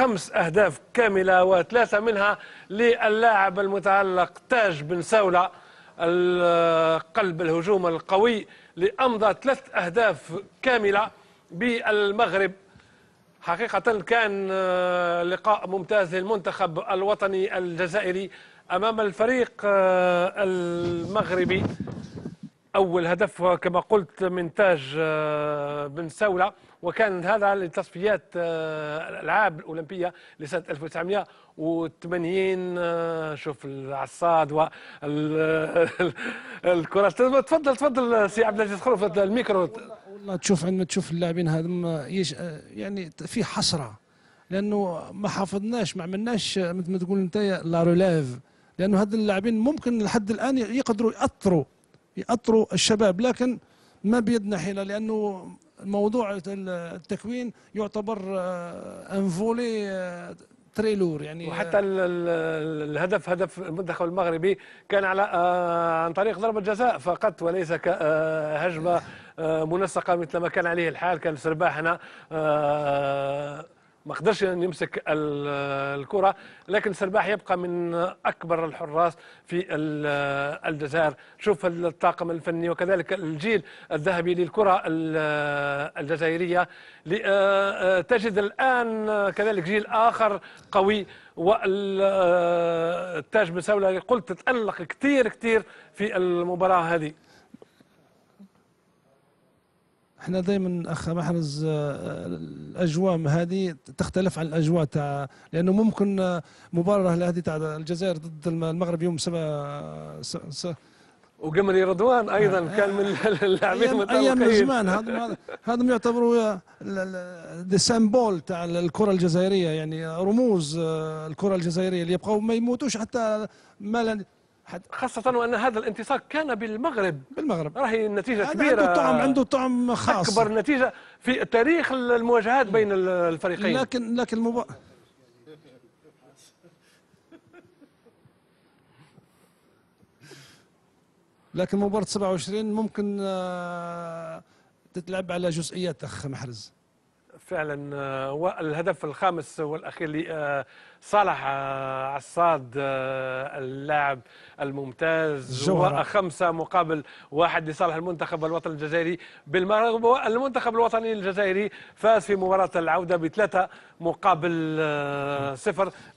خمس أهداف كاملة وثلاثة منها للاعب المتعلق تاج بن سولة قلب الهجوم القوي لأمضى ثلاث أهداف كاملة بالمغرب حقيقة كان آه، لقاء ممتاز للمنتخب الوطني الجزائري أمام الفريق آه، المغربي أول هدف كما قلت من تاج آه، بن ساولة وكان هذا لتصفيات آه، الألعاب الأولمبية لسنة 1980 آه، شوف العصاد والكرة تفضل تفضل سي عبد العزيز خلف الميكرو والله تشوف عندنا تشوف اللاعبين هذم يعني في حسرة لأنه ما حافظناش ما عملناش مثل ما تقول أنت لا ريلاف لأنه هذ اللاعبين ممكن لحد الآن يقدروا يأثروا يأطروا الشباب لكن ما بيدنا حيلة لأنه موضوع التكوين يعتبر آه، انفولي آه، تريلور يعني وحتى آه، الهدف هدف المنتخب المغربي كان على عن طريق ضربه جزاء فقط وليس كهجمه منسقه مثل ما كان عليه الحال كان سرباحنا ما قدرش يمسك الكرة لكن سرباح يبقى من أكبر الحراس في الجزائر شوف الطاقم الفني وكذلك الجيل الذهبي للكرة الجزائرية آه، آه، تجد الآن كذلك جيل آخر قوي والتاج آه، مساولة قلت تألق كثير كثير في المباراة هذه احنا دائما اخ محرز آه، الاجواء هذه تختلف عن الاجواء تاع لانه ممكن آه، مباراه هذه تاع الجزائر ضد المغرب يوم 7 وقمري رضوان ايضا آه، كان من اللاعبين ايام زمان هذا هذا يعتبروا سامبول تاع الكره الجزائريه يعني رموز الكره الجزائريه اللي يبقوا ما يموتوش حتى ما خاصة وأن هذا الانتصار كان بالمغرب بالمغرب راهي نتيجة كبيرة عنده طعم عنده طعم خاص أكبر نتيجة في تاريخ المواجهات بين الفريقين لكن لكن المباراة لكن مباراة 27 ممكن آه، تتلعب على جزئيات أخ محرز فعلا آه، والهدف الخامس والاخير لصالح آه، آه، عصاد اللاعب الممتاز جوهرة. وخمسه مقابل واحد لصالح المنتخب الوطني الجزائري بالمغرب المنتخب الوطني الجزائري فاز في مباراه العوده بثلاثه مقابل صفر